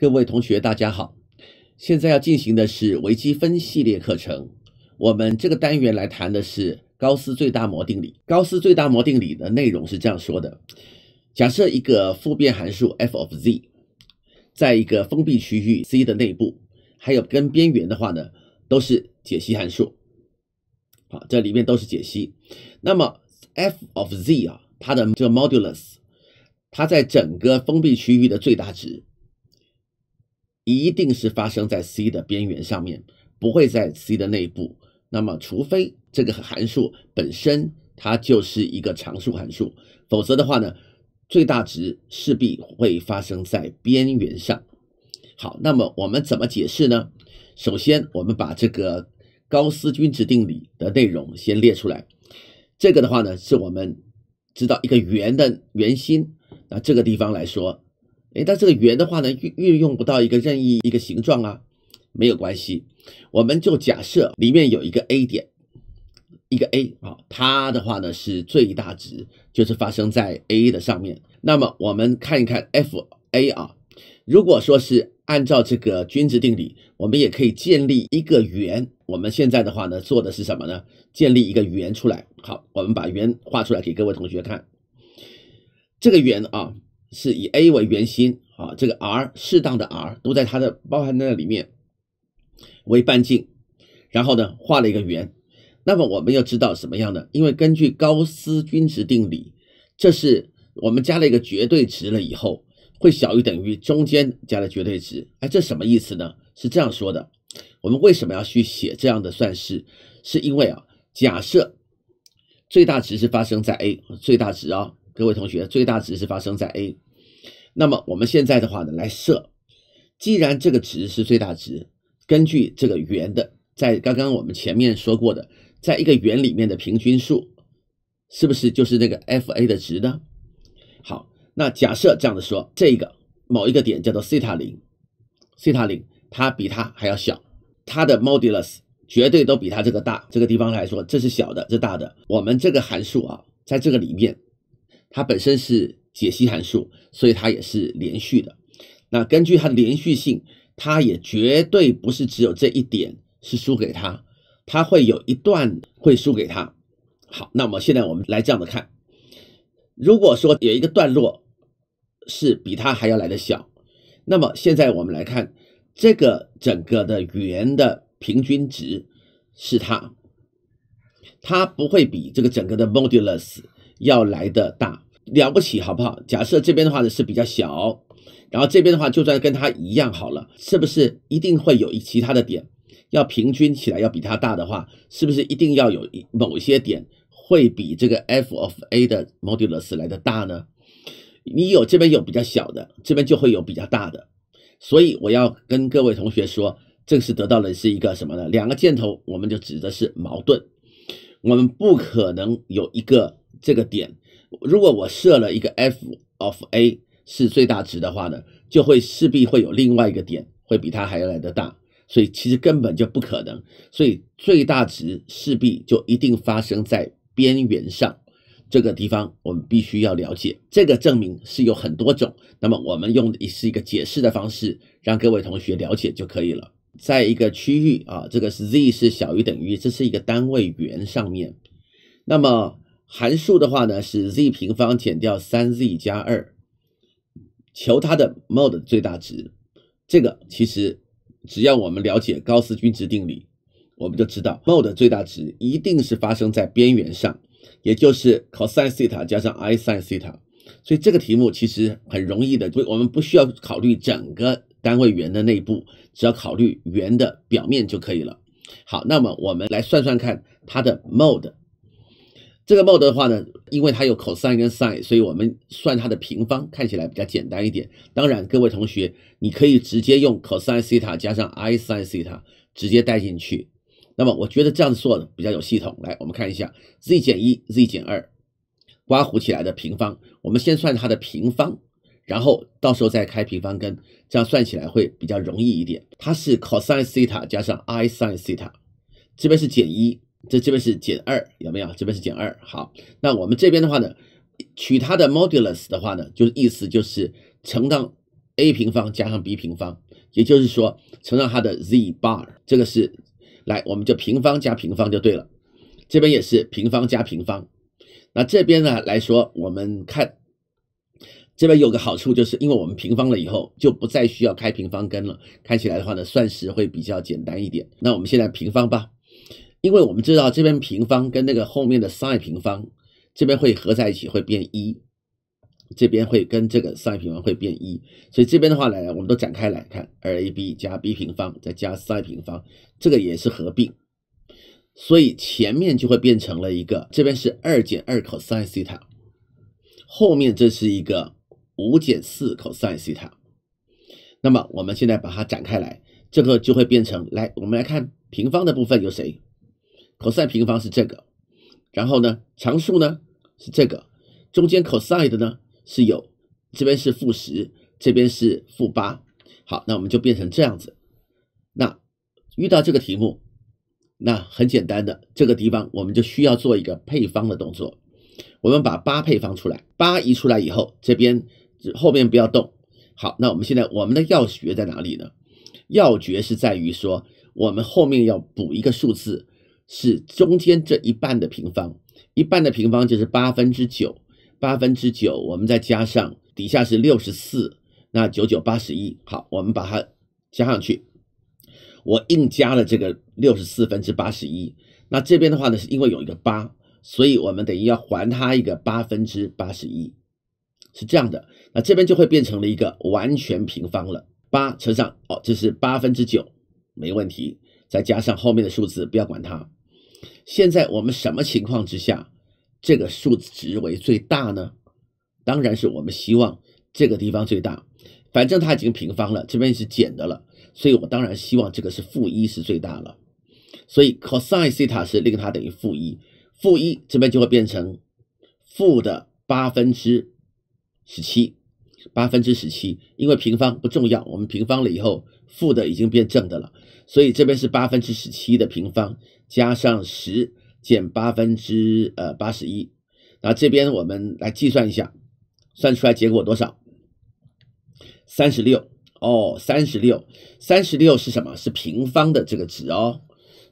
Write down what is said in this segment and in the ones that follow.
各位同学，大家好。现在要进行的是微积分系列课程。我们这个单元来谈的是高斯最大模定理。高斯最大模定理的内容是这样说的：假设一个复变函数 f of z，在一个封闭区域 C 的内部，还有跟边缘的话呢，都是解析函数。好，这里面都是解析。那么 f of z 啊，它的这个 modulus，它在整个封闭区域的最大值。一定是发生在 C 的边缘上面，不会在 C 的内部。那么，除非这个函数本身它就是一个常数函数，否则的话呢，最大值势必会发生在边缘上。好，那么我们怎么解释呢？首先，我们把这个高斯均值定理的内容先列出来。这个的话呢，是我们知道一个圆的圆心那这个地方来说。哎，但这个圆的话呢，运运用不到一个任意一个形状啊，没有关系，我们就假设里面有一个 A 点，一个 A 啊，它的话呢是最大值，就是发生在 A 的上面。那么我们看一看 fA 啊，如果说是按照这个均值定理，我们也可以建立一个圆。我们现在的话呢，做的是什么呢？建立一个圆出来。好，我们把圆画出来给各位同学看，这个圆啊。是以 a 为圆心啊，这个 r 适当的 r 都在它的包含在里面为半径，然后呢画了一个圆。那么我们要知道什么样的？因为根据高斯均值定理，这是我们加了一个绝对值了以后，会小于等于中间加的绝对值。哎，这什么意思呢？是这样说的：我们为什么要去写这样的算式？是因为啊，假设最大值是发生在 a 最大值啊。各位同学，最大值是发生在 A。那么我们现在的话呢，来设，既然这个值是最大值，根据这个圆的，在刚刚我们前面说过的，在一个圆里面的平均数，是不是就是那个 fA 的值呢？好，那假设这样子说，这个某一个点叫做西塔零，西塔零它比它还要小，它的 modulus 绝对都比它这个大。这个地方来说，这是小的，这大的。我们这个函数啊，在这个里面。它本身是解析函数，所以它也是连续的。那根据它的连续性，它也绝对不是只有这一点是输给他，它会有一段会输给他。好，那么现在我们来这样子看：如果说有一个段落是比它还要来的小，那么现在我们来看这个整个的圆的平均值是它，它不会比这个整个的 modulus。要来的大了不起，好不好？假设这边的话呢是比较小，然后这边的话就算跟它一样好了，是不是一定会有一其他的点要平均起来要比它大的话，是不是一定要有某些点会比这个 f of a 的 modulus 来的大呢？你有这边有比较小的，这边就会有比较大的，所以我要跟各位同学说，正是得到的是一个什么呢？两个箭头我们就指的是矛盾，我们不可能有一个。这个点，如果我设了一个 f of a 是最大值的话呢，就会势必会有另外一个点会比它还要来的大，所以其实根本就不可能。所以最大值势必就一定发生在边缘上这个地方，我们必须要了解。这个证明是有很多种，那么我们用的是一个解释的方式，让各位同学了解就可以了。在一个区域啊，这个是 z 是小于等于，这是一个单位圆上面，那么。函数的话呢是 z 平方减掉三 z 加二，求它的 m o 的最大值。这个其实只要我们了解高斯均值定理，我们就知道 m o 的最大值一定是发生在边缘上，也就是 cos theta 加上 i sin theta。所以这个题目其实很容易的，就我们不需要考虑整个单位圆的内部，只要考虑圆的表面就可以了。好，那么我们来算算看它的 mod 这个 m o mode 的话呢，因为它有 cosine 跟 sin，所以我们算它的平方看起来比较简单一点。当然，各位同学，你可以直接用 cosine theta 加上 i sine theta 直接代进去。那么我觉得这样做的比较有系统。来，我们看一下 z 减一，z 减二，刮弧起来的平方。我们先算它的平方，然后到时候再开平方根，这样算起来会比较容易一点。它是 cosine theta 加上 i sine theta，这边是减一。这这边是减二，有没有？这边是减二。好，那我们这边的话呢，取它的 modulus 的话呢，就是意思就是乘上 a 平方加上 b 平方，也就是说乘上它的 z bar。这个是来，我们就平方加平方就对了。这边也是平方加平方。那这边呢来说，我们看这边有个好处，就是因为我们平方了以后，就不再需要开平方根了。看起来的话呢，算式会比较简单一点。那我们现在平方吧。因为我们知道这边平方跟那个后面的 s i n 平方，这边会合在一起会变一，这边会跟这个 s i n 平方会变一，所以这边的话呢，我们都展开来看，2ab 加 b 平方再加 s i n 平方，这个也是合并，所以前面就会变成了一个，这边是二减二 cos 西塔，后面这是一个五减四 cos 西塔，那么我们现在把它展开来，这个就会变成，来我们来看平方的部分有谁？cos 平方是这个，然后呢，常数呢是这个，中间 cos 的呢是有，这边是负十，这边是负八。好，那我们就变成这样子。那遇到这个题目，那很简单的，这个地方我们就需要做一个配方的动作。我们把八配方出来，八移出来以后，这边后面不要动。好，那我们现在我们的要诀在哪里呢？要诀是在于说，我们后面要补一个数字。是中间这一半的平方，一半的平方就是八分之九，八分之九，我们再加上底下是六十四，那九九八十一。好，我们把它加上去，我硬加了这个六十四分之八十一。那这边的话呢，是因为有一个八，所以我们等于要还它一个八分之八十一，是这样的。那这边就会变成了一个完全平方了。八乘上，哦，这是八分之九，没问题。再加上后面的数字，不要管它。现在我们什么情况之下，这个数值为最大呢？当然是我们希望这个地方最大，反正它已经平方了，这边是减的了，所以我当然希望这个是负一是最大了。所以 cosine 西塔是令它等于负一，负一这边就会变成负的八分之十七。八分之十七，因为平方不重要，我们平方了以后，负的已经变正的了，所以这边是八分之十七的平方加上十减八分之呃八十一，那这边我们来计算一下，算出来结果多少？三十六哦，三十六，三十六是什么？是平方的这个值哦。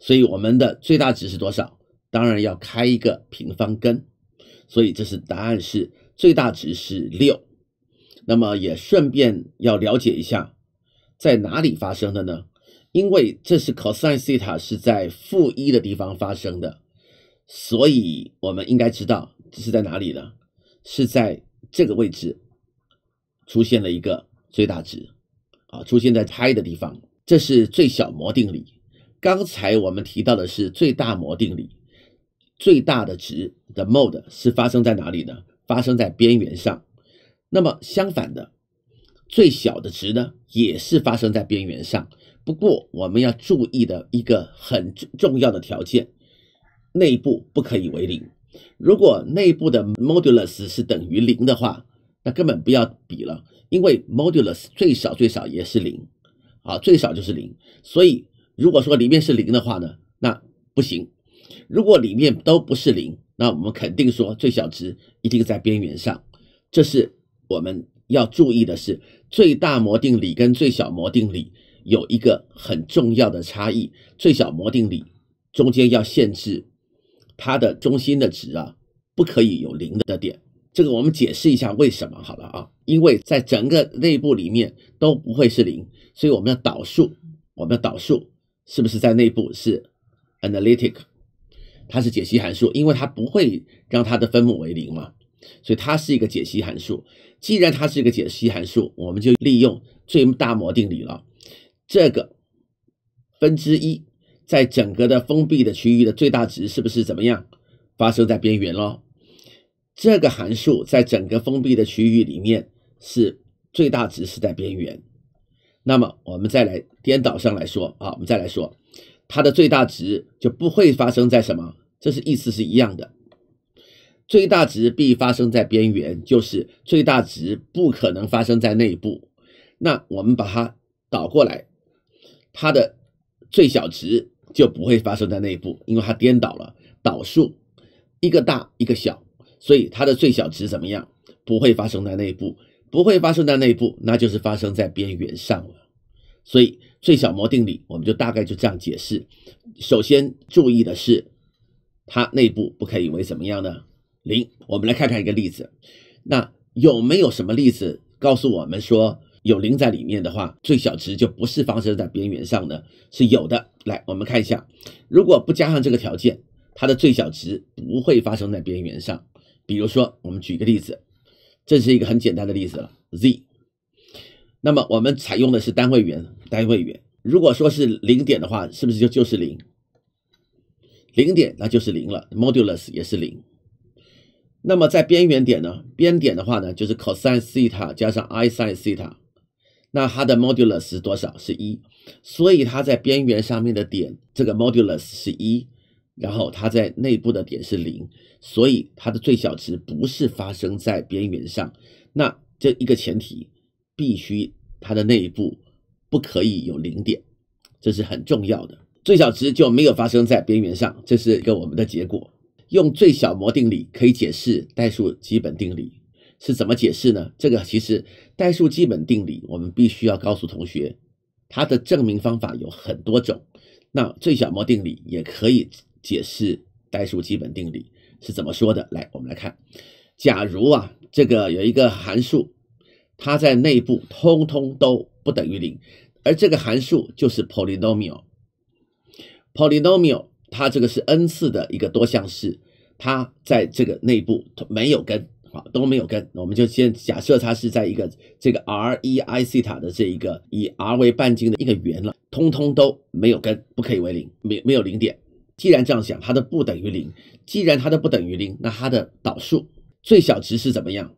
所以我们的最大值是多少？当然要开一个平方根，所以这是答案是最大值是六。那么也顺便要了解一下，在哪里发生的呢？因为这是 cosine theta 是在负一的地方发生的，所以我们应该知道这是在哪里呢？是在这个位置出现了一个最大值，啊，出现在派的地方。这是最小模定理。刚才我们提到的是最大模定理，最大的值的 mode 是发生在哪里呢？发生在边缘上。那么相反的，最小的值呢，也是发生在边缘上。不过我们要注意的一个很重要的条件，内部不可以为零。如果内部的 modulus 是等于零的话，那根本不要比了，因为 modulus 最少最少也是零，啊，最少就是零。所以如果说里面是零的话呢，那不行。如果里面都不是零，那我们肯定说最小值一定在边缘上。这是。我们要注意的是，最大模定理跟最小模定理有一个很重要的差异。最小模定理中间要限制它的中心的值啊，不可以有零的点。这个我们解释一下为什么好了啊，因为在整个内部里面都不会是零，所以我们的导数，我们的导数是不是在内部是 analytic，它是解析函数，因为它不会让它的分母为零嘛。所以它是一个解析函数。既然它是一个解析函数，我们就利用最大模定理了。这个分之一在整个的封闭的区域的最大值是不是怎么样发生在边缘咯？这个函数在整个封闭的区域里面是最大值是在边缘。那么我们再来颠倒上来说啊，我们再来说，它的最大值就不会发生在什么？这是意思是一样的。最大值必发生在边缘，就是最大值不可能发生在内部。那我们把它倒过来，它的最小值就不会发生在内部，因为它颠倒了导数，一个大一个小，所以它的最小值怎么样？不会发生在内部，不会发生在内部，那就是发生在边缘上了。所以最小模定理我们就大概就这样解释。首先注意的是，它内部不可以为什么样呢？零，我们来看看一个例子。那有没有什么例子告诉我们说有零在里面的话，最小值就不是发生在边缘上呢？是有的。来，我们看一下，如果不加上这个条件，它的最小值不会发生在边缘上。比如说，我们举一个例子，这是一个很简单的例子了。z，那么我们采用的是单位元，单位元。如果说是零点的话，是不是就就是零？零点那就是零了，modulus 也是零。那么在边缘点呢？边点的话呢，就是 cosine 西塔加上 i sine 西塔，那它的 modulus 是多少？是一。所以它在边缘上面的点，这个 modulus 是一，然后它在内部的点是零，所以它的最小值不是发生在边缘上。那这一个前提必须它的内部不可以有零点，这是很重要的。最小值就没有发生在边缘上，这是一个我们的结果。用最小模定理可以解释代数基本定理是怎么解释呢？这个其实代数基本定理我们必须要告诉同学，它的证明方法有很多种。那最小模定理也可以解释代数基本定理是怎么说的？来，我们来看，假如啊这个有一个函数，它在内部通通都不等于零，而这个函数就是 polynomial，polynomial。它这个是 n 次的一个多项式，它在这个内部没有根，好，都没有根，我们就先假设它是在一个这个 r e i C 塔的这一个以 r 为半径的一个圆了，通通都没有根，不可以为零，没没有零点。既然这样想，它的不等于零，既然它的不等于零，那它的导数最小值是怎么样？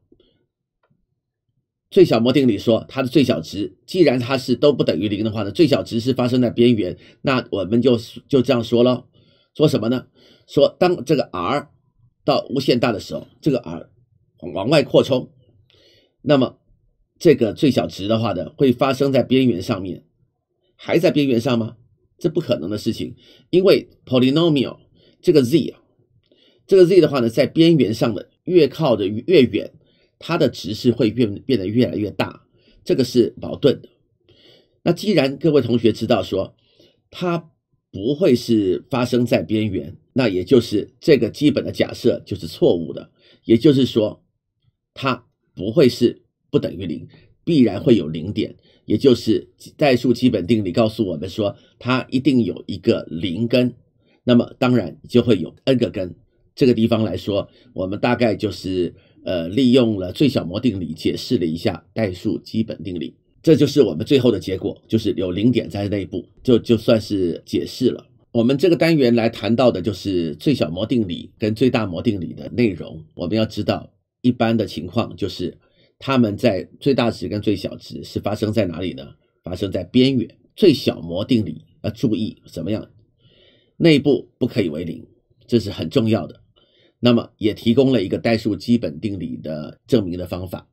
最小模定理说，它的最小值，既然它是都不等于零的话呢，最小值是发生在边缘，那我们就就这样说了。说什么呢？说当这个 r 到无限大的时候，这个 r 往外扩充，那么这个最小值的话呢，会发生在边缘上面，还在边缘上吗？这不可能的事情，因为 polynomial 这个 z 啊，这个 z 的话呢，在边缘上的越靠的越远，它的值是会变变得越来越大，这个是矛盾的。那既然各位同学知道说它。不会是发生在边缘，那也就是这个基本的假设就是错误的，也就是说，它不会是不等于零，必然会有零点，也就是代数基本定理告诉我们说，它一定有一个零根，那么当然就会有 n 个根。这个地方来说，我们大概就是呃利用了最小模定理解释了一下代数基本定理。这就是我们最后的结果，就是有零点在内部，就就算是解释了。我们这个单元来谈到的就是最小模定理跟最大模定理的内容。我们要知道一般的情况就是，它们在最大值跟最小值是发生在哪里呢？发生在边缘。最小模定理要注意怎么样？内部不可以为零，这是很重要的。那么也提供了一个代数基本定理的证明的方法。